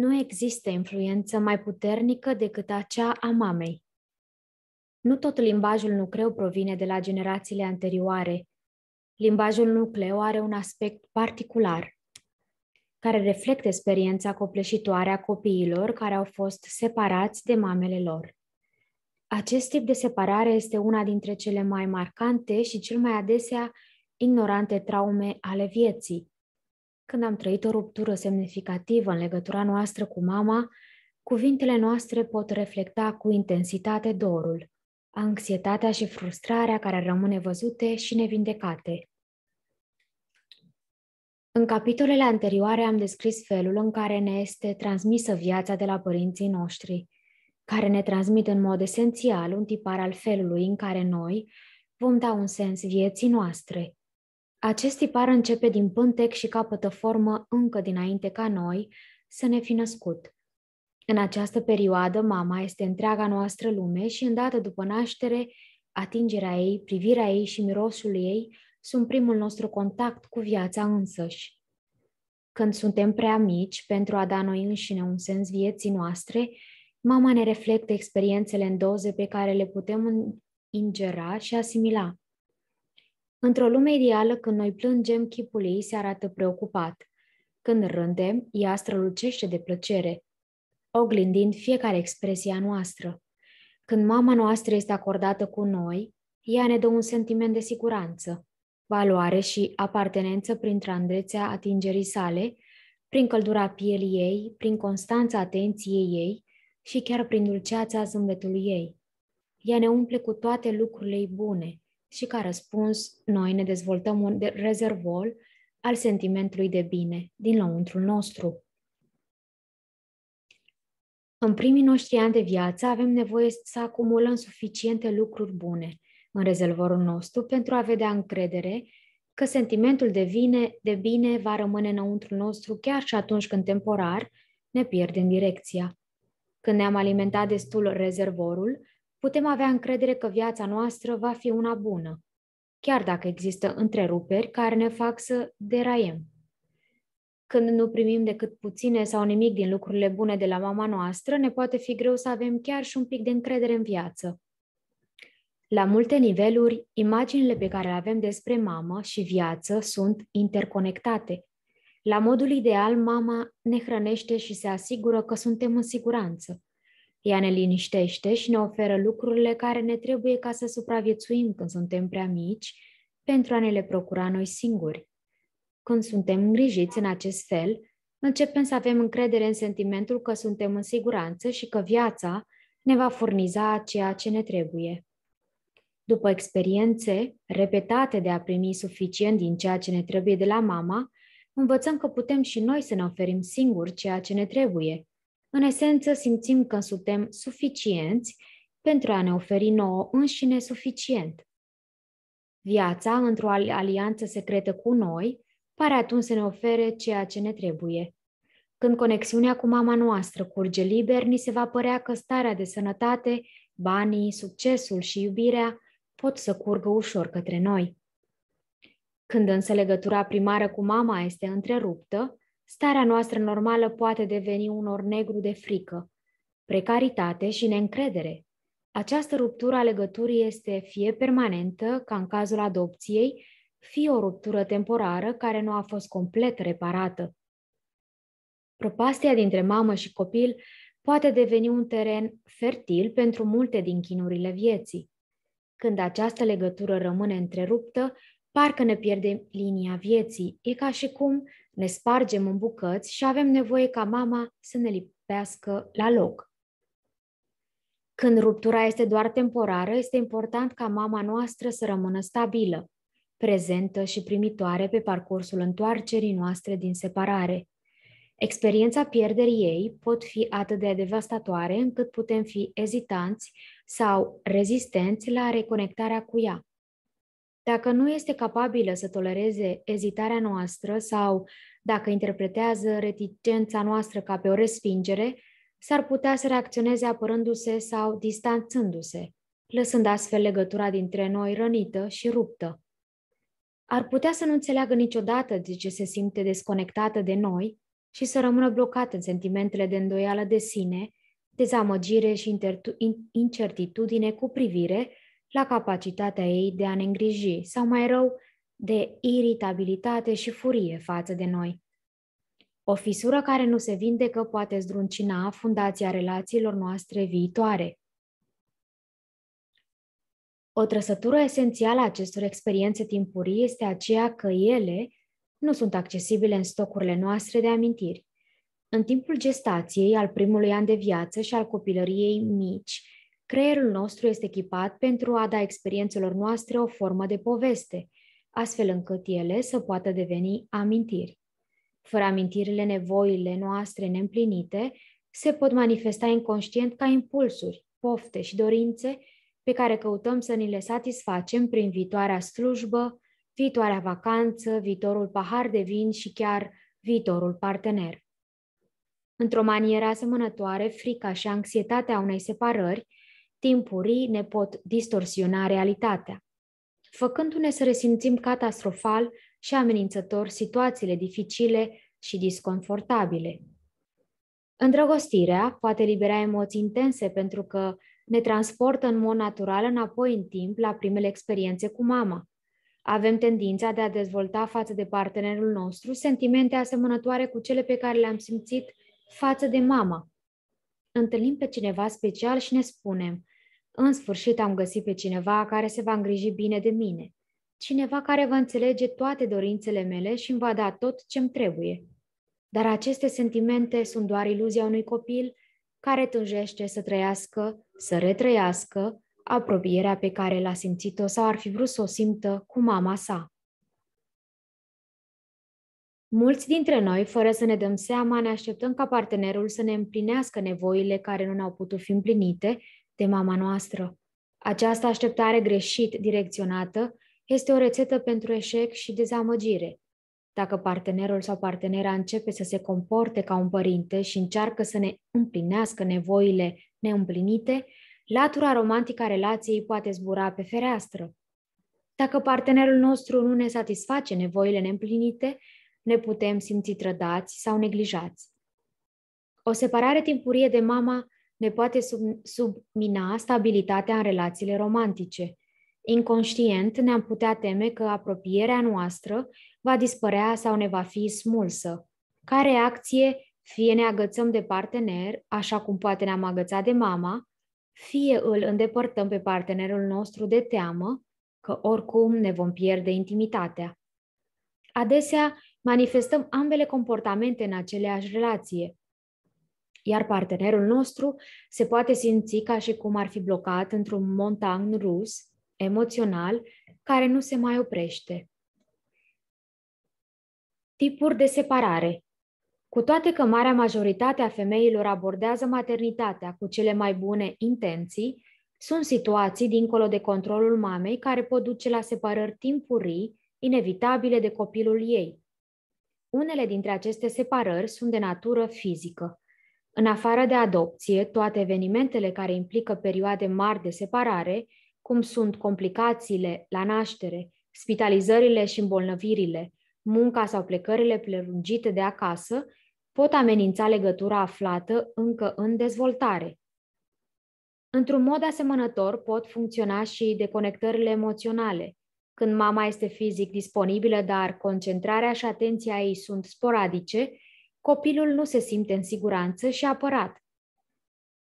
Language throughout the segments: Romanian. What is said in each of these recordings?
Nu există influență mai puternică decât acea a mamei. Nu tot limbajul nucleu provine de la generațiile anterioare. Limbajul nucleu are un aspect particular, care reflectă experiența copleșitoare a copiilor care au fost separați de mamele lor. Acest tip de separare este una dintre cele mai marcante și cel mai adesea ignorante traume ale vieții, când am trăit o ruptură semnificativă în legătura noastră cu mama, cuvintele noastre pot reflecta cu intensitate dorul, anxietatea și frustrarea care rămâne văzute și nevindecate. În capitolele anterioare am descris felul în care ne este transmisă viața de la părinții noștri, care ne transmit în mod esențial un tipar al felului în care noi vom da un sens vieții noastre, acest tipar începe din pântec și capătă formă încă dinainte ca noi să ne fi născut. În această perioadă, mama este întreaga noastră lume și, îndată după naștere, atingerea ei, privirea ei și mirosul ei sunt primul nostru contact cu viața însăși. Când suntem prea mici pentru a da noi înșine un sens vieții noastre, mama ne reflectă experiențele în doze pe care le putem ingera și asimila. Într-o lume ideală, când noi plângem, chipul ei se arată preocupat. Când râdem, ea strălucește de plăcere, oglindind fiecare expresie a noastră. Când mama noastră este acordată cu noi, ea ne dă un sentiment de siguranță, valoare și apartenență prin trandrețea atingerii sale, prin căldura pielii ei, prin constanța atenției ei și chiar prin dulceața zâmbetului ei. Ea ne umple cu toate lucrurile bune – și ca răspuns noi ne dezvoltăm un rezervor al sentimentului de bine din lăuntrul nostru. În primii noștri ani de viață avem nevoie să acumulăm suficiente lucruri bune în rezervorul nostru pentru a vedea încredere că sentimentul de, bine, de bine va rămâne înăuntru nostru chiar și atunci când temporar ne pierdem direcția. Când ne-am alimentat destul rezervorul, putem avea încredere că viața noastră va fi una bună, chiar dacă există întreruperi care ne fac să deraiem. Când nu primim decât puține sau nimic din lucrurile bune de la mama noastră, ne poate fi greu să avem chiar și un pic de încredere în viață. La multe niveluri, imaginile pe care le avem despre mamă și viață sunt interconectate. La modul ideal, mama ne hrănește și se asigură că suntem în siguranță. Ea ne liniștește și ne oferă lucrurile care ne trebuie ca să supraviețuim când suntem prea mici, pentru a ne le procura noi singuri. Când suntem îngrijiți în acest fel, începem să avem încredere în sentimentul că suntem în siguranță și că viața ne va furniza ceea ce ne trebuie. După experiențe repetate de a primi suficient din ceea ce ne trebuie de la mama, învățăm că putem și noi să ne oferim singuri ceea ce ne trebuie, în esență, simțim că suntem suficienți pentru a ne oferi nouă înșine suficient. Viața, într-o alianță secretă cu noi, pare atunci să ne ofere ceea ce ne trebuie. Când conexiunea cu mama noastră curge liber, ni se va părea că starea de sănătate, banii, succesul și iubirea pot să curgă ușor către noi. Când însă legătura primară cu mama este întreruptă, starea noastră normală poate deveni un or negru de frică, precaritate și neîncredere. Această ruptură a legăturii este fie permanentă, ca în cazul adopției, fie o ruptură temporară care nu a fost complet reparată. Propastia dintre mamă și copil poate deveni un teren fertil pentru multe din chinurile vieții. Când această legătură rămâne întreruptă, parcă ne pierdem linia vieții. E ca și cum ne spargem în bucăți și avem nevoie ca mama să ne lipească la loc. Când ruptura este doar temporară, este important ca mama noastră să rămână stabilă, prezentă și primitoare pe parcursul întoarcerii noastre din separare. Experiența pierderii ei pot fi atât de devastatoare încât putem fi ezitanți sau rezistenți la reconectarea cu ea. Dacă nu este capabilă să tolereze ezitarea noastră sau dacă interpretează reticența noastră ca pe o respingere, s-ar putea să reacționeze apărându-se sau distanțându-se, lăsând astfel legătura dintre noi rănită și ruptă. Ar putea să nu înțeleagă niciodată de ce se simte desconectată de noi și să rămână blocată în sentimentele de îndoială de sine, dezamăgire și incertitudine cu privire la capacitatea ei de a ne îngriji, sau mai rău, de iritabilitate și furie față de noi. O fisură care nu se vindecă poate zdruncina fundația relațiilor noastre viitoare. O trăsătură esențială a acestor experiențe timpurii este aceea că ele nu sunt accesibile în stocurile noastre de amintiri. În timpul gestației, al primului an de viață și al copilăriei mici, Creierul nostru este echipat pentru a da experiențelor noastre o formă de poveste, astfel încât ele să poată deveni amintiri. Fără amintirile, nevoile noastre neîmplinite se pot manifesta inconștient ca impulsuri, pofte și dorințe pe care căutăm să ni le satisfacem prin viitoarea slujbă, viitoarea vacanță, viitorul pahar de vin și chiar viitorul partener. Într-o manieră asemănătoare, frica și anxietatea unei separări timpurii ne pot distorsiona realitatea, făcându-ne să resimțim catastrofal și amenințător situațiile dificile și disconfortabile. Îndrăgostirea poate libera emoții intense pentru că ne transportă în mod natural înapoi în timp la primele experiențe cu mama. Avem tendința de a dezvolta față de partenerul nostru sentimente asemănătoare cu cele pe care le-am simțit față de mama. Întâlnim pe cineva special și ne spunem, în sfârșit am găsit pe cineva care se va îngriji bine de mine, cineva care va înțelege toate dorințele mele și îmi va da tot ce-mi trebuie. Dar aceste sentimente sunt doar iluzia unui copil care tânjește să trăiască, să retrăiască apropierea pe care l-a simțit-o sau ar fi vrut să o simtă cu mama sa. Mulți dintre noi, fără să ne dăm seama, ne așteptăm ca partenerul să ne împlinească nevoile care nu ne-au putut fi împlinite de mama noastră. Această așteptare greșit direcționată este o rețetă pentru eșec și dezamăgire. Dacă partenerul sau partenera începe să se comporte ca un părinte și încearcă să ne împlinească nevoile neîmplinite, latura romantică a relației poate zbura pe fereastră. Dacă partenerul nostru nu ne satisface nevoile neîmplinite, ne putem simți trădați sau neglijați. O separare timpurie de mama ne poate sub, submina stabilitatea în relațiile romantice. Inconștient ne-am putea teme că apropierea noastră va dispărea sau ne va fi smulsă. Ca reacție, fie ne agățăm de partener, așa cum poate ne-am agățat de mama, fie îl îndepărtăm pe partenerul nostru de teamă că oricum ne vom pierde intimitatea. Adesea manifestăm ambele comportamente în aceleași relație iar partenerul nostru se poate simți ca și cum ar fi blocat într-un montan rus, emoțional, care nu se mai oprește. Tipuri de separare Cu toate că marea majoritate a femeilor abordează maternitatea cu cele mai bune intenții, sunt situații dincolo de controlul mamei care pot duce la separări timpurii, inevitabile de copilul ei. Unele dintre aceste separări sunt de natură fizică. În afară de adopție, toate evenimentele care implică perioade mari de separare, cum sunt complicațiile la naștere, spitalizările și îmbolnăvirile, munca sau plecările prelungite de acasă, pot amenința legătura aflată încă în dezvoltare. Într-un mod asemănător pot funcționa și deconectările emoționale, când mama este fizic disponibilă, dar concentrarea și atenția ei sunt sporadice, copilul nu se simte în siguranță și apărat.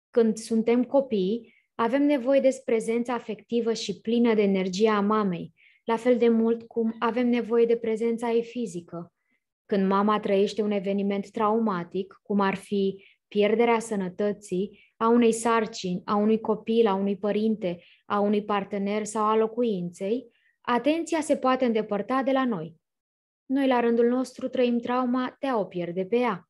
Când suntem copii, avem nevoie de prezența afectivă și plină de energie a mamei, la fel de mult cum avem nevoie de prezența ei fizică. Când mama trăiește un eveniment traumatic, cum ar fi pierderea sănătății, a unei sarcini, a unui copil, a unui părinte, a unui partener sau a locuinței, atenția se poate îndepărta de la noi. Noi, la rândul nostru, trăim trauma de a o pierde pe ea.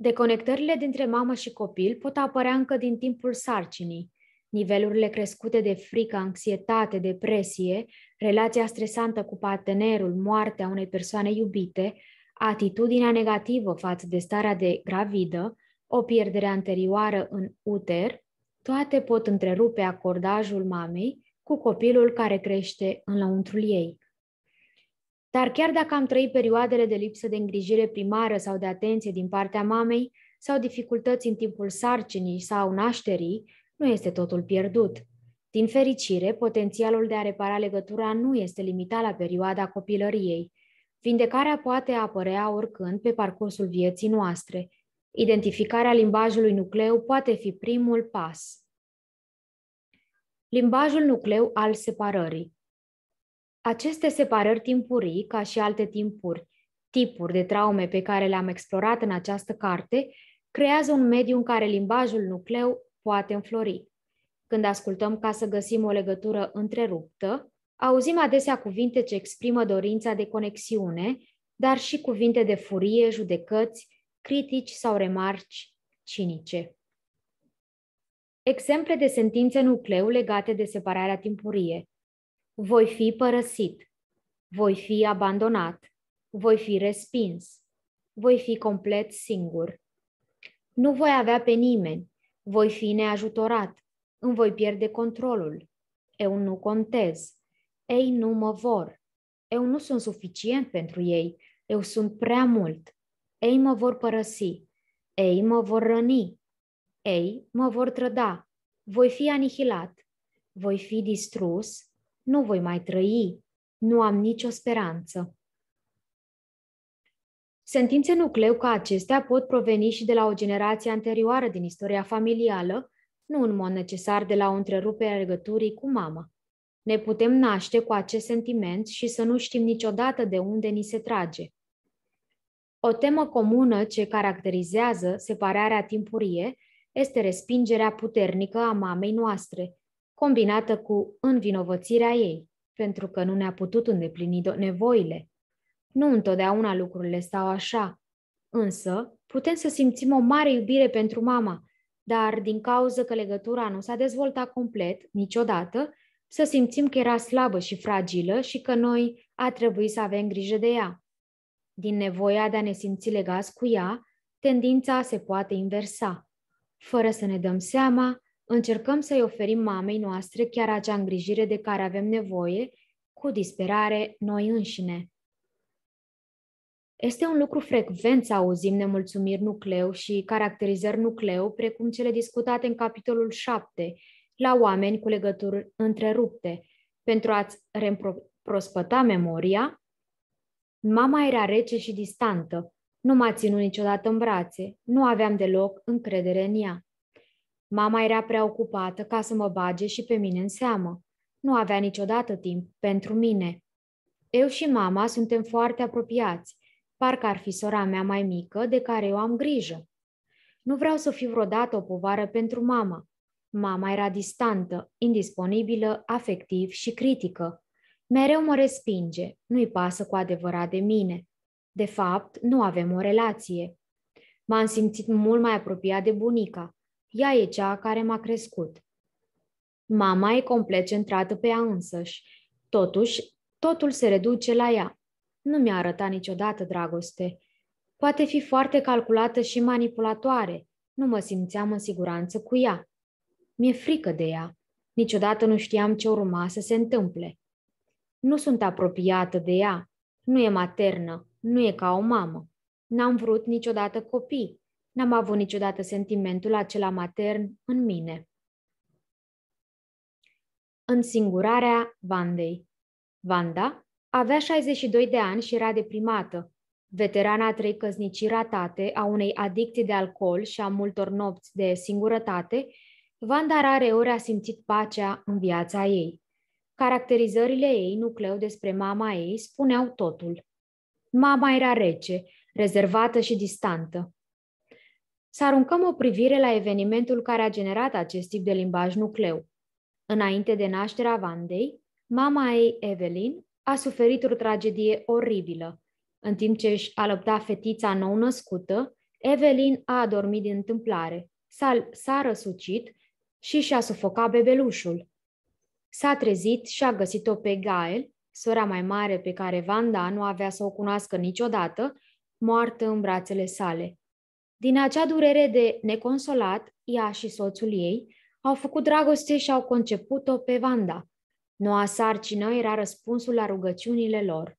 Deconectările dintre mamă și copil pot apărea încă din timpul sarcinii. Nivelurile crescute de frică, anxietate, depresie, relația stresantă cu partenerul, moartea unei persoane iubite, atitudinea negativă față de starea de gravidă, o pierdere anterioară în uter, toate pot întrerupe acordajul mamei cu copilul care crește în lăuntrul ei. Dar chiar dacă am trăit perioadele de lipsă de îngrijire primară sau de atenție din partea mamei, sau dificultăți în timpul sarcinii sau nașterii, nu este totul pierdut. Din fericire, potențialul de a repara legătura nu este limitat la perioada copilăriei. Vindecarea poate apărea oricând pe parcursul vieții noastre. Identificarea limbajului nucleu poate fi primul pas. Limbajul nucleu al separării aceste separări timpurii, ca și alte timpuri, tipuri de traume pe care le-am explorat în această carte, creează un mediu în care limbajul nucleu poate înflori. Când ascultăm ca să găsim o legătură întreruptă, auzim adesea cuvinte ce exprimă dorința de conexiune, dar și cuvinte de furie, judecăți, critici sau remarci cinice. Exemple de sentințe nucleu legate de separarea timpurie voi fi părăsit, voi fi abandonat, voi fi respins, voi fi complet singur. Nu voi avea pe nimeni, voi fi neajutorat, îmi voi pierde controlul. Eu nu contez, ei nu mă vor, eu nu sunt suficient pentru ei, eu sunt prea mult. Ei mă vor părăsi, ei mă vor răni, ei mă vor trăda, voi fi anihilat, voi fi distrus, nu voi mai trăi, nu am nicio speranță. Sentințe nucleu ca acestea pot proveni și de la o generație anterioară din istoria familială, nu în mod necesar de la o întrerupere a legăturii cu mama. Ne putem naște cu acest sentiment și să nu știm niciodată de unde ni se trage. O temă comună ce caracterizează separarea timpurie este respingerea puternică a mamei noastre, combinată cu învinovățirea ei, pentru că nu ne-a putut îndeplini nevoile. Nu întotdeauna lucrurile stau așa, însă putem să simțim o mare iubire pentru mama, dar din cauza că legătura nu s-a dezvoltat complet niciodată, să simțim că era slabă și fragilă și că noi a trebuit să avem grijă de ea. Din nevoia de a ne simți legați cu ea, tendința se poate inversa. Fără să ne dăm seama, Încercăm să-i oferim mamei noastre chiar acea îngrijire de care avem nevoie, cu disperare noi înșine. Este un lucru frecvent să auzim nemulțumiri nucleu și caracterizări nucleu, precum cele discutate în capitolul 7, la oameni cu legături întrerupte. Pentru a-ți reprospăta memoria, mama era rece și distantă, nu m-a ținut niciodată în brațe, nu aveam deloc încredere în ea. Mama era preocupată ca să mă bage și pe mine în seamă. Nu avea niciodată timp pentru mine. Eu și mama suntem foarte apropiați. Parcă ar fi sora mea mai mică de care eu am grijă. Nu vreau să fiu vreodată o povară pentru mama. Mama era distantă, indisponibilă, afectiv și critică. Mereu mă respinge, nu-i pasă cu adevărat de mine. De fapt, nu avem o relație. M-am simțit mult mai apropiat de bunica, ea e cea care m-a crescut. Mama e complet centrată pe ea însăși. Totuși, totul se reduce la ea. Nu mi-a arătat niciodată dragoste. Poate fi foarte calculată și manipulatoare. Nu mă simțeam în siguranță cu ea. Mi-e frică de ea. Niciodată nu știam ce urma să se întâmple. Nu sunt apropiată de ea. Nu e maternă. Nu e ca o mamă. N-am vrut niciodată copii. N-am avut niciodată sentimentul acela matern în mine. În singurarea Vandei Vanda avea 62 de ani și era deprimată. Veterana a trei căznicii ratate, a unei adicții de alcool și a multor nopți de singurătate, Vanda rareori a simțit pacea în viața ei. Caracterizările ei, nucleu despre mama ei, spuneau totul. Mama era rece, rezervată și distantă să aruncăm o privire la evenimentul care a generat acest tip de limbaj nucleu. Înainte de nașterea Vandei, mama ei, Evelyn, a suferit o tragedie oribilă. În timp ce își alăpta fetița nou-născută, Evelyn a adormit din întâmplare, s-a, s-a răsucit și și-a sufocat bebelușul. S-a trezit și a găsit-o pe Gael, sora mai mare pe care Vanda nu avea să o cunoască niciodată, moartă în brațele sale. Din acea durere de neconsolat, ea și soțul ei au făcut dragoste și au conceput-o pe Vanda. Noua sarcină era răspunsul la rugăciunile lor.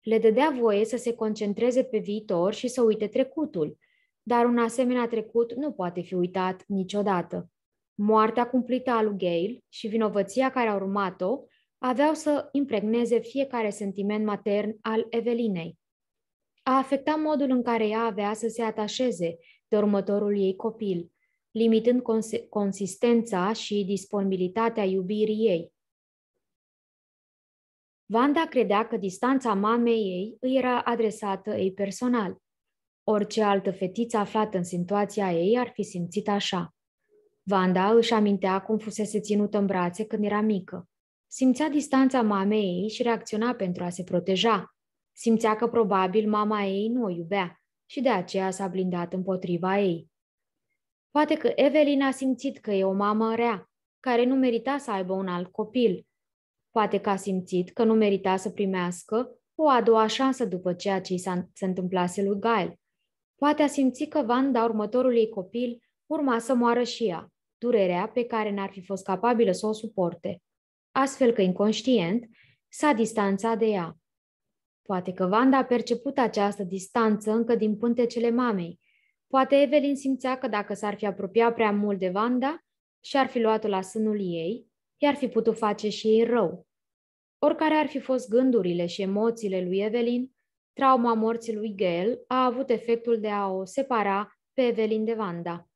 Le dădea voie să se concentreze pe viitor și să uite trecutul, dar un asemenea trecut nu poate fi uitat niciodată. Moartea cumplită a lui Gail și vinovăția care a urmat-o aveau să impregneze fiecare sentiment matern al Evelinei a afectat modul în care ea avea să se atașeze de următorul ei copil, limitând cons- consistența și disponibilitatea iubirii ei. Vanda credea că distanța mamei ei îi era adresată ei personal. Orice altă fetiță aflată în situația ei ar fi simțit așa. Vanda își amintea cum fusese ținută în brațe când era mică. Simțea distanța mamei ei și reacționa pentru a se proteja, Simțea că probabil mama ei nu o iubea și de aceea s-a blindat împotriva ei. Poate că Evelyn a simțit că e o mamă rea, care nu merita să aibă un alt copil. Poate că a simțit că nu merita să primească o a doua șansă după ceea ce i s-a, întâmplat lui Gail. Poate a simțit că Vanda, următorul ei copil, urma să moară și ea, durerea pe care n-ar fi fost capabilă să o suporte. Astfel că, inconștient, s-a distanțat de ea. Poate că Vanda a perceput această distanță încă din pântecele mamei. Poate Evelyn simțea că dacă s-ar fi apropiat prea mult de Vanda și-ar fi luat-o la sânul ei, i-ar fi putut face și ei rău. Oricare ar fi fost gândurile și emoțiile lui Evelyn, trauma morții lui Gail a avut efectul de a o separa pe Evelyn de Vanda.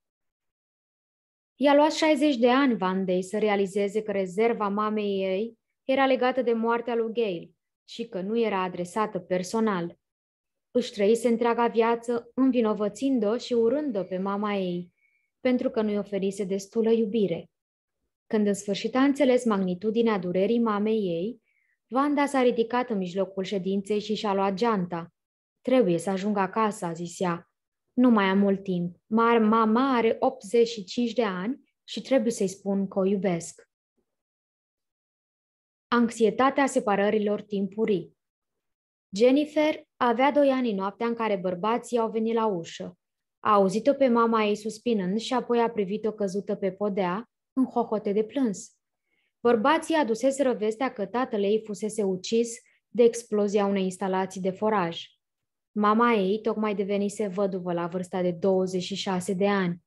I-a luat 60 de ani Vandei să realizeze că rezerva mamei ei era legată de moartea lui Gail și că nu era adresată personal. Își trăise întreaga viață învinovățind-o și urând-o pe mama ei, pentru că nu-i oferise destulă iubire. Când în sfârșit a înțeles magnitudinea durerii mamei ei, Vanda s-a ridicat în mijlocul ședinței și și-a luat geanta. Trebuie să ajung acasă, a zis ea. Nu mai am mult timp. Mar mama are 85 de ani și trebuie să-i spun că o iubesc. Anxietatea separărilor timpurii Jennifer avea doi ani în noaptea în care bărbații au venit la ușă. A auzit-o pe mama ei suspinând și apoi a privit-o căzută pe podea, în hohote de plâns. Bărbații aduseseră vestea că tatăl ei fusese ucis de explozia unei instalații de foraj. Mama ei tocmai devenise văduvă la vârsta de 26 de ani.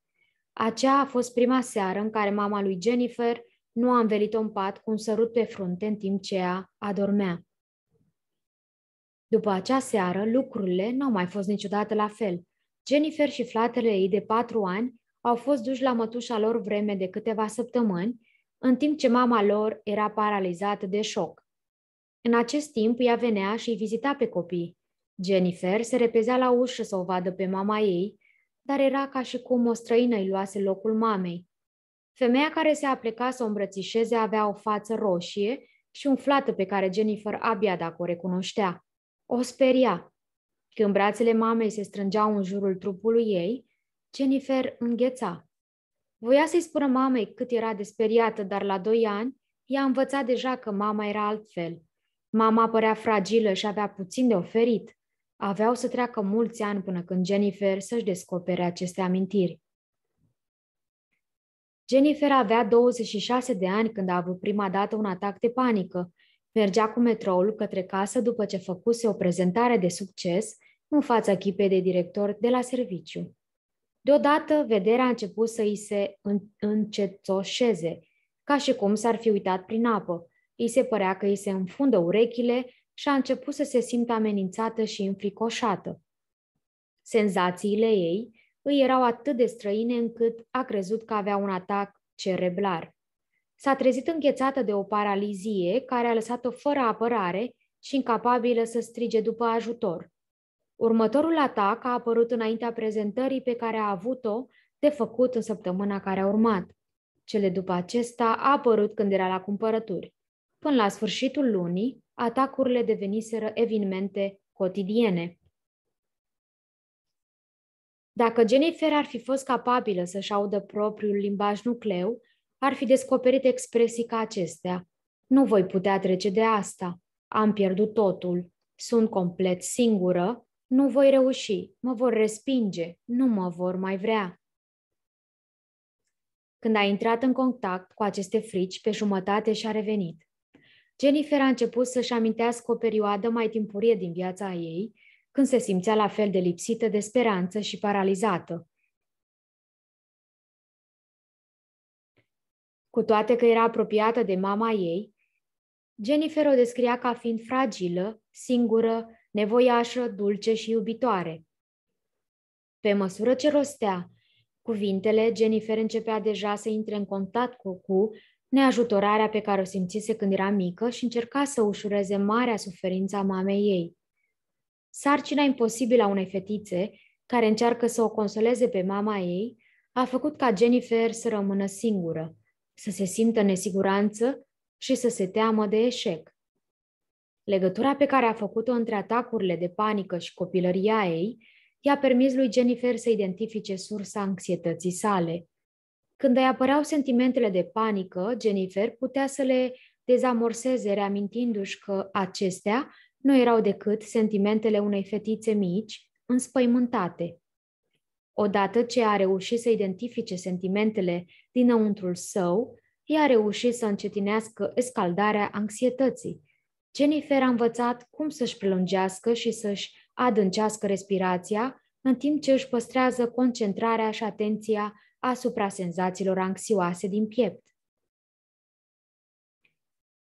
Acea a fost prima seară în care mama lui Jennifer nu a învelit-o în pat cu un sărut pe frunte în timp ce ea adormea. După acea seară, lucrurile nu au mai fost niciodată la fel. Jennifer și fratele ei de patru ani au fost duși la mătușa lor vreme de câteva săptămâni, în timp ce mama lor era paralizată de șoc. În acest timp, ea venea și îi vizita pe copii. Jennifer se repezea la ușă să o vadă pe mama ei, dar era ca și cum o străină îi luase locul mamei. Femeia care se apleca să o îmbrățișeze avea o față roșie și umflată pe care Jennifer abia dacă o recunoștea. O speria. Când brațele mamei se strângeau în jurul trupului ei, Jennifer îngheța. Voia să-i spună mamei cât era de speriată, dar la doi ani ea învăța deja că mama era altfel. Mama părea fragilă și avea puțin de oferit. Aveau să treacă mulți ani până când Jennifer să-și descopere aceste amintiri. Jennifer avea 26 de ani când a avut prima dată un atac de panică. Mergea cu metroul către casă după ce făcuse o prezentare de succes în fața echipei de director de la serviciu. Deodată, vederea a început să îi se încețoșeze, ca și cum s-ar fi uitat prin apă. Îi se părea că îi se înfundă urechile și a început să se simtă amenințată și înfricoșată. Senzațiile ei îi erau atât de străine încât a crezut că avea un atac cereblar. S-a trezit înghețată de o paralizie care a lăsat-o fără apărare și incapabilă să strige după ajutor. Următorul atac a apărut înaintea prezentării pe care a avut-o de făcut în săptămâna care a urmat. Cele după acesta a apărut când era la cumpărături. Până la sfârșitul lunii, atacurile deveniseră evenimente cotidiene. Dacă Jennifer ar fi fost capabilă să-și audă propriul limbaj nucleu, ar fi descoperit expresii ca acestea. Nu voi putea trece de asta. Am pierdut totul. Sunt complet singură. Nu voi reuși. Mă vor respinge. Nu mă vor mai vrea. Când a intrat în contact cu aceste frici, pe jumătate și-a revenit. Jennifer a început să-și amintească o perioadă mai timpurie din viața ei, când se simțea la fel de lipsită de speranță și paralizată. Cu toate că era apropiată de mama ei, Jennifer o descria ca fiind fragilă, singură, nevoiașă, dulce și iubitoare. Pe măsură ce rostea cuvintele, Jennifer începea deja să intre în contact cu, cu neajutorarea pe care o simțise când era mică și încerca să ușureze marea suferință a mamei ei sarcina imposibilă a unei fetițe care încearcă să o consoleze pe mama ei a făcut ca Jennifer să rămână singură, să se simtă nesiguranță și să se teamă de eșec. Legătura pe care a făcut-o între atacurile de panică și copilăria ei i-a permis lui Jennifer să identifice sursa anxietății sale. Când îi apăreau sentimentele de panică, Jennifer putea să le dezamorseze, reamintindu-și că acestea nu erau decât sentimentele unei fetițe mici, înspăimântate. Odată ce a reușit să identifice sentimentele dinăuntrul său, ea a reușit să încetinească escaldarea anxietății. Jennifer a învățat cum să-și prelungească și să-și adâncească respirația, în timp ce își păstrează concentrarea și atenția asupra senzațiilor anxioase din piept.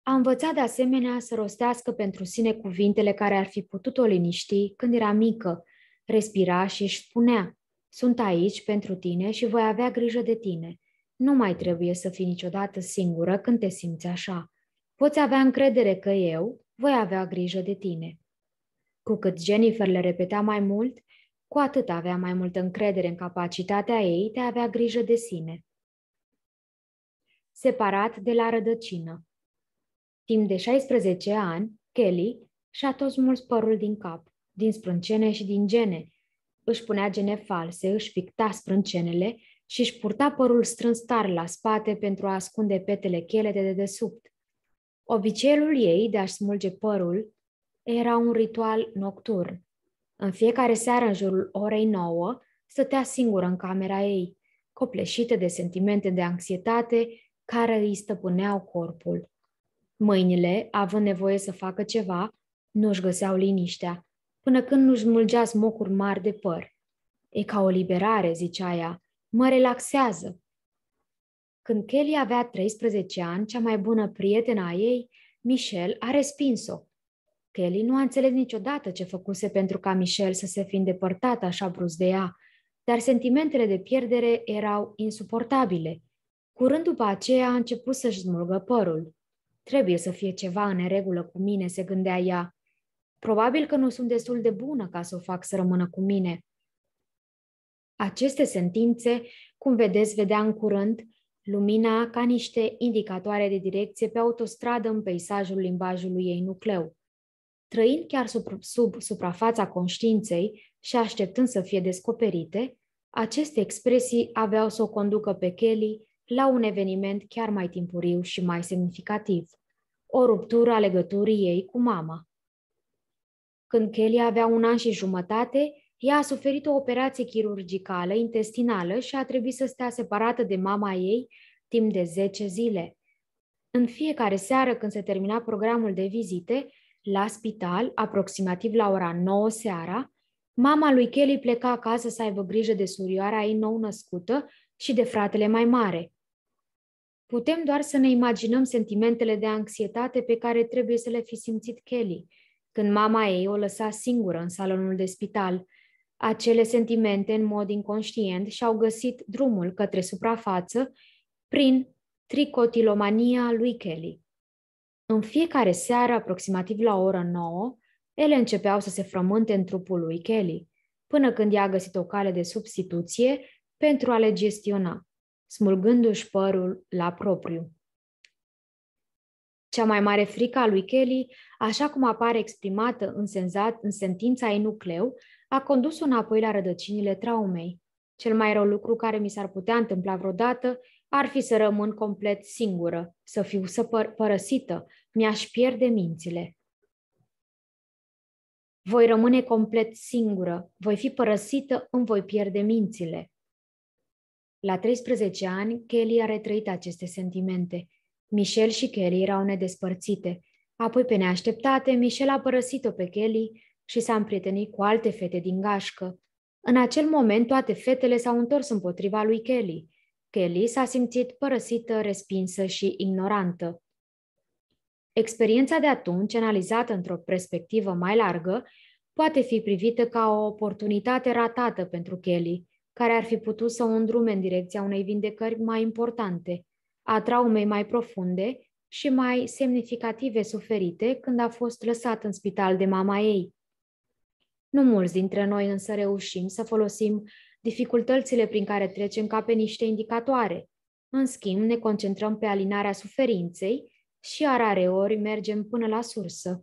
A învățat de asemenea să rostească pentru sine cuvintele care ar fi putut o liniști când era mică. Respira și își spunea, sunt aici pentru tine și voi avea grijă de tine. Nu mai trebuie să fii niciodată singură când te simți așa. Poți avea încredere că eu voi avea grijă de tine. Cu cât Jennifer le repeta mai mult, cu atât avea mai multă încredere în capacitatea ei de a avea grijă de sine. Separat de la rădăcină Timp de 16 ani, Kelly și-a tot smuls părul din cap, din sprâncene și din gene. Își punea gene false, își picta sprâncenele și își purta părul strâns tare la spate pentru a ascunde petele chele de dedesubt. Obiceiul ei de a-și smulge părul era un ritual nocturn. În fiecare seară, în jurul orei nouă, stătea singură în camera ei, copleșită de sentimente de anxietate care îi stăpâneau corpul. Mâinile, având nevoie să facă ceva, nu-și găseau liniștea, până când nu-și mulgea smocuri mari de păr. E ca o liberare, zicea ea, mă relaxează. Când Kelly avea 13 ani, cea mai bună prietena a ei, Michelle, a respins-o. Kelly nu a înțeles niciodată ce făcuse pentru ca Michelle să se fi îndepărtat așa brusc de ea, dar sentimentele de pierdere erau insuportabile. Curând după aceea a început să-și smulgă părul. Trebuie să fie ceva în regulă cu mine, se gândea ea. Probabil că nu sunt destul de bună ca să o fac să rămână cu mine. Aceste sentințe, cum vedeți, vedea în curând lumina ca niște indicatoare de direcție pe autostradă în peisajul limbajului ei nucleu. Trăind chiar sub, sub suprafața conștiinței și așteptând să fie descoperite, aceste expresii aveau să o conducă pe Kelly la un eveniment chiar mai timpuriu și mai semnificativ, o ruptură a legăturii ei cu mama. Când Kelly avea un an și jumătate, ea a suferit o operație chirurgicală intestinală și a trebuit să stea separată de mama ei timp de 10 zile. În fiecare seară când se termina programul de vizite, la spital, aproximativ la ora 9 seara, mama lui Kelly pleca acasă să aibă grijă de surioara ei nou născută și de fratele mai mare. Putem doar să ne imaginăm sentimentele de anxietate pe care trebuie să le fi simțit Kelly când mama ei o lăsa singură în salonul de spital. Acele sentimente, în mod inconștient, și-au găsit drumul către suprafață prin tricotilomania lui Kelly. În fiecare seară, aproximativ la ora nouă, ele începeau să se frământe în trupul lui Kelly, până când i a găsit o cale de substituție pentru a le gestiona smulgându-și părul la propriu. Cea mai mare frică a lui Kelly, așa cum apare exprimată în, senzat, în sentința ei nucleu, a condus-o înapoi la rădăcinile traumei. Cel mai rău lucru care mi s-ar putea întâmpla vreodată ar fi să rămân complet singură, să fiu săpăr- părăsită, mi-aș pierde mințile. Voi rămâne complet singură, voi fi părăsită, îmi voi pierde mințile. La 13 ani, Kelly a retrăit aceste sentimente. Michelle și Kelly erau nedespărțite. Apoi, pe neașteptate, Michelle a părăsit-o pe Kelly și s-a împrietenit cu alte fete din gașcă. În acel moment, toate fetele s-au întors împotriva lui Kelly. Kelly s-a simțit părăsită, respinsă și ignorantă. Experiența de atunci, analizată într-o perspectivă mai largă, poate fi privită ca o oportunitate ratată pentru Kelly – care ar fi putut să o îndrume în direcția unei vindecări mai importante, a traumei mai profunde și mai semnificative suferite când a fost lăsat în spital de mama ei. Nu mulți dintre noi însă reușim să folosim dificultățile prin care trecem ca pe niște indicatoare. În schimb, ne concentrăm pe alinarea suferinței și a rareori mergem până la sursă.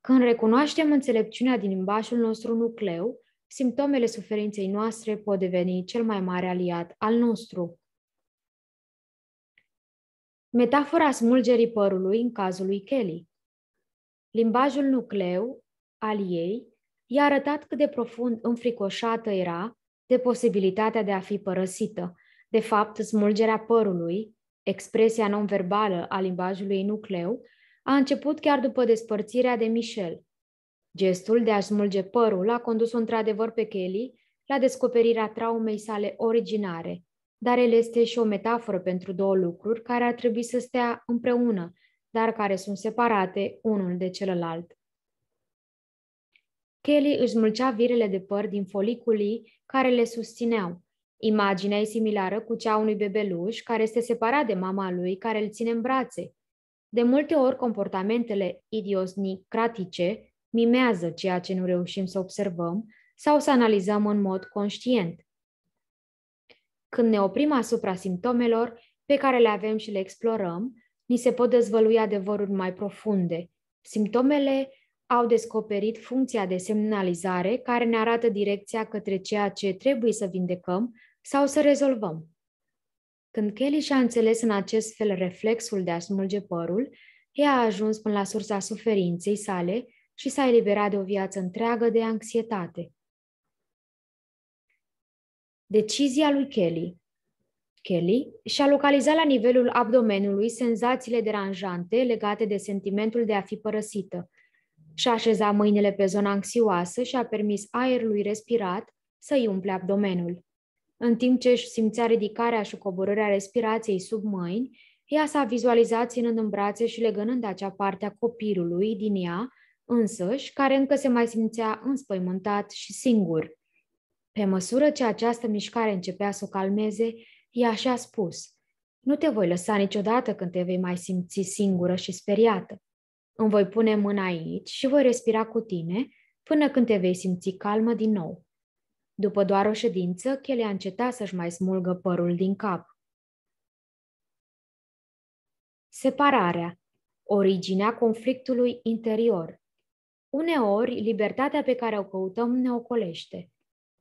Când recunoaștem înțelepciunea din limbașul nostru nucleu, Simptomele suferinței noastre pot deveni cel mai mare aliat al nostru. Metafora smulgerii părului în cazul lui Kelly. Limbajul nucleu al ei i-a arătat cât de profund înfricoșată era de posibilitatea de a fi părăsită. De fapt, smulgerea părului, expresia non-verbală a limbajului nucleu, a început chiar după despărțirea de Michel, Gestul de a smulge părul a condus într-adevăr pe Kelly la descoperirea traumei sale originare, dar el este și o metaforă pentru două lucruri care ar trebui să stea împreună, dar care sunt separate unul de celălalt. Kelly își mulcea virele de păr din foliculii care le susțineau. Imaginea e similară cu cea unui bebeluș care este separat de mama lui care îl ține în brațe. De multe ori, comportamentele idiosnicratice mimează ceea ce nu reușim să observăm sau să analizăm în mod conștient. Când ne oprim asupra simptomelor pe care le avem și le explorăm, ni se pot dezvălui adevăruri mai profunde. Simptomele au descoperit funcția de semnalizare care ne arată direcția către ceea ce trebuie să vindecăm sau să rezolvăm. Când Kelly și-a înțeles în acest fel reflexul de a smulge părul, ea a ajuns până la sursa suferinței sale și s-a eliberat de o viață întreagă de anxietate. Decizia lui Kelly Kelly și-a localizat la nivelul abdomenului senzațiile deranjante legate de sentimentul de a fi părăsită. Și-a așezat mâinile pe zona anxioasă și a permis aerului respirat să-i umple abdomenul. În timp ce își simțea ridicarea și coborârea respirației sub mâini, ea s-a vizualizat ținând în brațe și legănând acea parte a copilului din ea însăși, care încă se mai simțea înspăimântat și singur. Pe măsură ce această mișcare începea să o calmeze, ea și-a spus, nu te voi lăsa niciodată când te vei mai simți singură și speriată. Îmi voi pune mâna aici și voi respira cu tine până când te vei simți calmă din nou. După doar o ședință, a încetat să-și mai smulgă părul din cap. Separarea. Originea conflictului interior. Uneori, libertatea pe care o căutăm ne ocolește.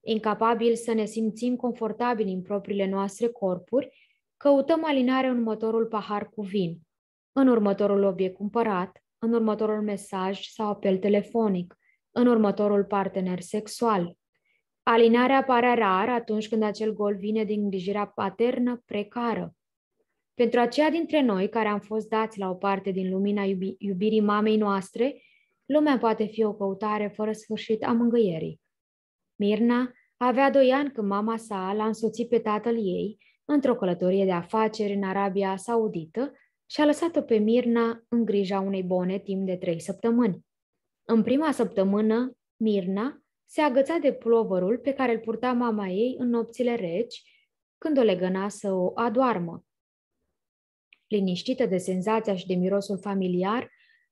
Incapabil să ne simțim confortabili în propriile noastre corpuri, căutăm alinare în următorul pahar cu vin, în următorul obiect cumpărat, în următorul mesaj sau apel telefonic, în următorul partener sexual. Alinarea pare rar atunci când acel gol vine din îngrijirea paternă precară. Pentru aceia dintre noi care am fost dați la o parte din lumina iubi- iubirii mamei noastre, Lumea poate fi o căutare fără sfârșit a mângâierii. Mirna avea doi ani când mama sa l-a însoțit pe tatăl ei într-o călătorie de afaceri în Arabia Saudită și a lăsat-o pe Mirna în grija unei bone timp de trei săptămâni. În prima săptămână, Mirna se agăța de plovărul pe care îl purta mama ei în nopțile reci, când o legăna să o adoarmă. Liniștită de senzația și de mirosul familiar,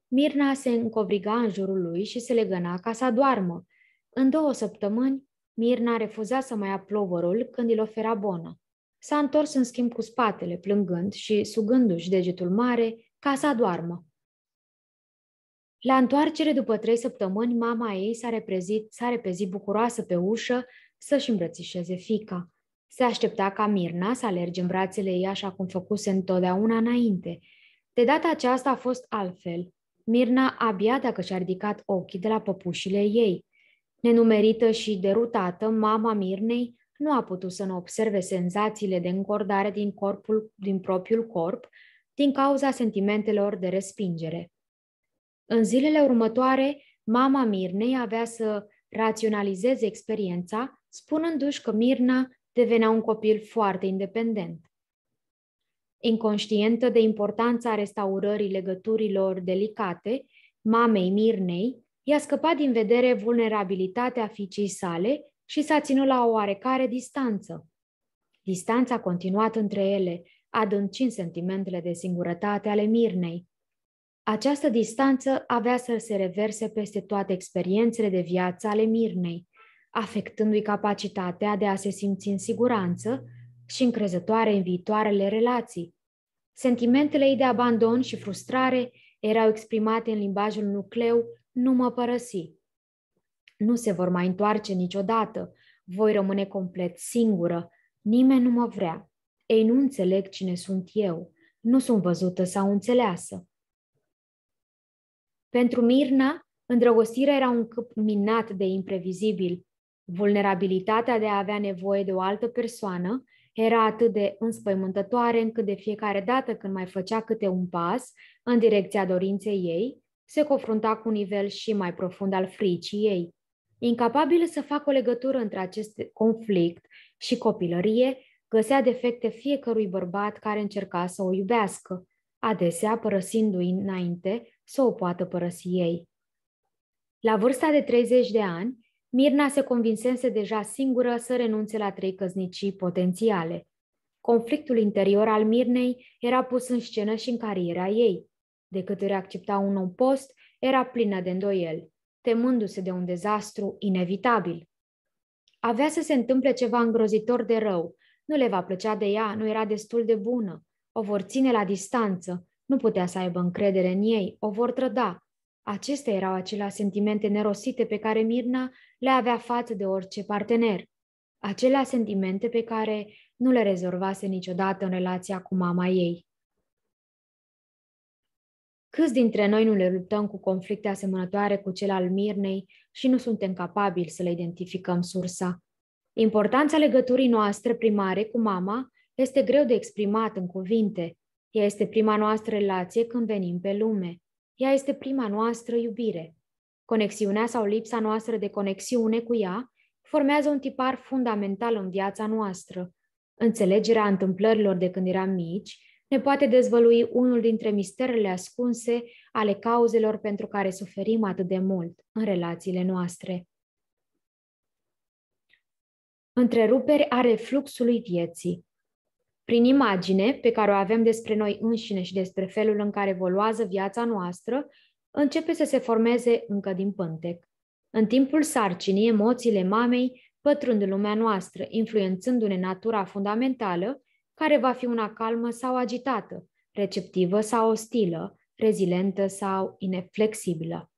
Mirna se încovriga în jurul lui și se legăna ca să doarmă. În două săptămâni, Mirna refuza să mai ia plovărul când îl ofera bonă. S-a întors în schimb cu spatele, plângând și sugându-și degetul mare ca să doarmă. La întoarcere după trei săptămâni, mama ei s-a reprezit s-a repezit bucuroasă pe ușă să-și îmbrățișeze fica. Se aștepta ca Mirna să alerge în brațele ei așa cum făcuse întotdeauna înainte. De data aceasta a fost altfel. Mirna abia dacă și-a ridicat ochii de la păpușile ei. Nenumerită și derutată, mama Mirnei nu a putut să nu observe senzațiile de încordare din, corpul, din propriul corp din cauza sentimentelor de respingere. În zilele următoare, mama Mirnei avea să raționalizeze experiența, spunându-și că Mirna devenea un copil foarte independent. Inconștientă de importanța restaurării legăturilor delicate, mamei Mirnei, i-a scăpat din vedere vulnerabilitatea fiicei sale și s-a ținut la o oarecare distanță. Distanța a continuat între ele, adâncind sentimentele de singurătate ale Mirnei. Această distanță avea să se reverse peste toate experiențele de viață ale Mirnei, afectându-i capacitatea de a se simți în siguranță și încrezătoare în viitoarele relații. Sentimentele ei de abandon și frustrare erau exprimate în limbajul nucleu nu mă părăsi. Nu se vor mai întoarce niciodată, voi rămâne complet singură, nimeni nu mă vrea. Ei nu înțeleg cine sunt eu, nu sunt văzută sau înțeleasă. Pentru Mirna, îndrăgostirea era un câp minat de imprevizibil. Vulnerabilitatea de a avea nevoie de o altă persoană era atât de înspăimântătoare încât de fiecare dată când mai făcea câte un pas în direcția dorinței ei, se confrunta cu un nivel și mai profund al fricii ei. Incapabilă să facă o legătură între acest conflict și copilărie, găsea defecte fiecărui bărbat care încerca să o iubească, adesea părăsindu-i înainte să o poată părăsi ei. La vârsta de 30 de ani, Mirna se convinsese deja singură să renunțe la trei căznicii potențiale. Conflictul interior al Mirnei era pus în scenă și în cariera ei. De cât îi accepta un nou post, era plină de îndoieli, temându-se de un dezastru inevitabil. Avea să se întâmple ceva îngrozitor de rău. Nu le va plăcea de ea, nu era destul de bună. O vor ține la distanță, nu putea să aibă încredere în ei, o vor trăda, Acestea erau acelea sentimente nerosite pe care Mirna le avea față de orice partener. Acelea sentimente pe care nu le rezolvase niciodată în relația cu mama ei. Câți dintre noi nu le luptăm cu conflicte asemănătoare cu cel al Mirnei și nu suntem capabili să le identificăm sursa? Importanța legăturii noastre primare cu mama este greu de exprimat în cuvinte. Ea este prima noastră relație când venim pe lume. Ea este prima noastră iubire. Conexiunea sau lipsa noastră de conexiune cu ea formează un tipar fundamental în viața noastră. Înțelegerea întâmplărilor de când eram mici ne poate dezvălui unul dintre misterele ascunse ale cauzelor pentru care suferim atât de mult în relațiile noastre. Întreruperi ale fluxului vieții prin imagine pe care o avem despre noi înșine și despre felul în care evoluează viața noastră, începe să se formeze încă din pântec. În timpul sarcinii, emoțiile mamei pătrund în lumea noastră, influențându-ne natura fundamentală, care va fi una calmă sau agitată, receptivă sau ostilă, rezilentă sau ineflexibilă.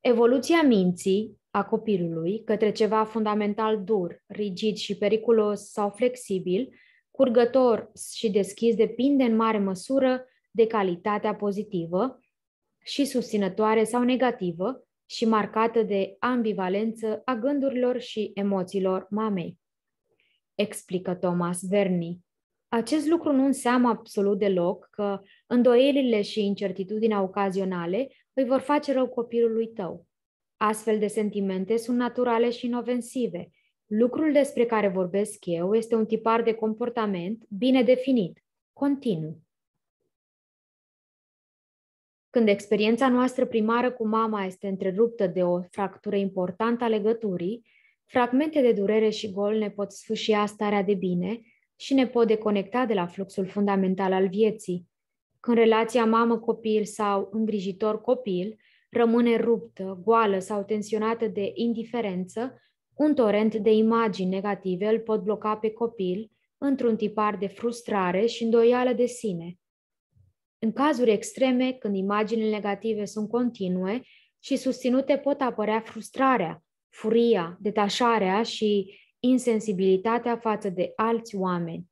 Evoluția minții a copilului către ceva fundamental dur, rigid și periculos sau flexibil Curgător și deschis depinde în mare măsură de calitatea pozitivă și susținătoare sau negativă și marcată de ambivalență a gândurilor și emoțiilor mamei. Explică Thomas Verni. Acest lucru nu înseamnă absolut deloc că îndoielile și incertitudinea ocazionale îi vor face rău copilului tău. Astfel de sentimente sunt naturale și inofensive, Lucrul despre care vorbesc eu este un tipar de comportament bine definit, continuu. Când experiența noastră primară cu mama este întreruptă de o fractură importantă a legăturii, fragmente de durere și gol ne pot sfâșia starea de bine și ne pot deconecta de la fluxul fundamental al vieții. Când relația mamă-copil sau îngrijitor-copil rămâne ruptă, goală sau tensionată de indiferență, un torent de imagini negative îl pot bloca pe copil într-un tipar de frustrare și îndoială de sine. În cazuri extreme, când imaginile negative sunt continue și susținute, pot apărea frustrarea, furia, detașarea și insensibilitatea față de alți oameni.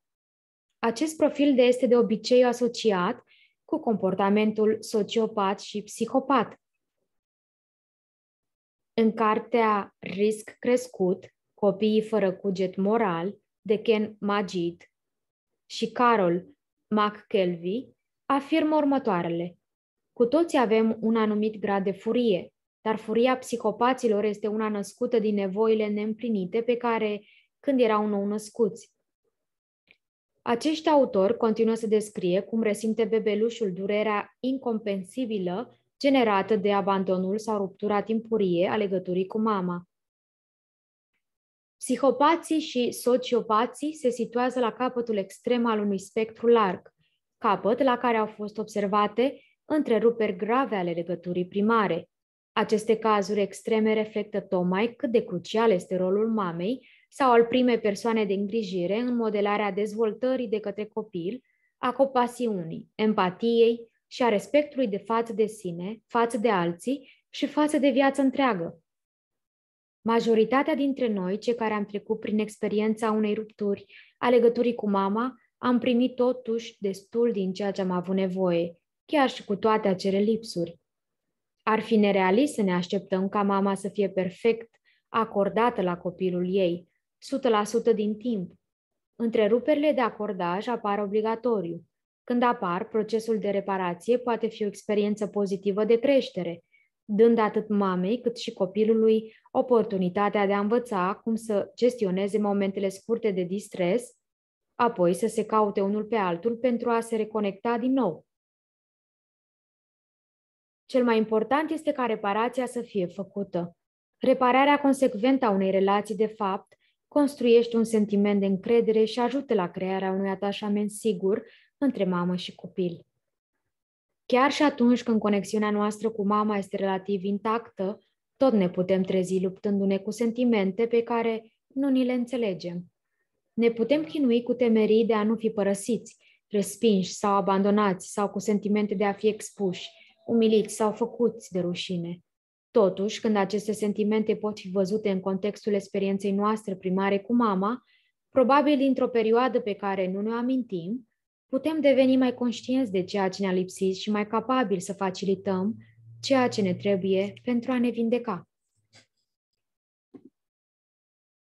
Acest profil de este de obicei asociat cu comportamentul sociopat și psihopat, în cartea Risc crescut, Copiii fără cuget moral, de Ken Magid și Carol McKelvey, afirmă următoarele. Cu toți avem un anumit grad de furie, dar furia psihopaților este una născută din nevoile neîmplinite pe care, când erau nou născuți. Acești autori continuă să descrie cum resimte bebelușul durerea incompensibilă generată de abandonul sau ruptura timpurie a legăturii cu mama. Psihopații și sociopații se situează la capătul extrem al unui spectru larg, capăt la care au fost observate întreruperi grave ale legăturii primare. Aceste cazuri extreme reflectă tocmai cât de crucial este rolul mamei sau al primei persoane de îngrijire în modelarea dezvoltării de către copil a compasiunii, empatiei, și a respectului de față de sine, față de alții și față de viața întreagă. Majoritatea dintre noi, cei care am trecut prin experiența unei rupturi a legăturii cu mama, am primit totuși destul din ceea ce am avut nevoie, chiar și cu toate acele lipsuri. Ar fi nerealist să ne așteptăm ca mama să fie perfect acordată la copilul ei, 100% din timp. Întreruperile de acordaj apar obligatoriu. Când apar, procesul de reparație poate fi o experiență pozitivă de creștere, dând atât mamei cât și copilului oportunitatea de a învăța cum să gestioneze momentele scurte de distres, apoi să se caute unul pe altul pentru a se reconecta din nou. Cel mai important este ca reparația să fie făcută. Repararea consecventă a unei relații de fapt construiește un sentiment de încredere și ajută la crearea unui atașament sigur între mamă și copil. Chiar și atunci când conexiunea noastră cu mama este relativ intactă, tot ne putem trezi luptându-ne cu sentimente pe care nu ni le înțelegem. Ne putem chinui cu temerii de a nu fi părăsiți, respinși sau abandonați sau cu sentimente de a fi expuși, umiliți sau făcuți de rușine. Totuși, când aceste sentimente pot fi văzute în contextul experienței noastre primare cu mama, probabil dintr-o perioadă pe care nu ne amintim, putem deveni mai conștienți de ceea ce ne-a lipsit și mai capabili să facilităm ceea ce ne trebuie pentru a ne vindeca.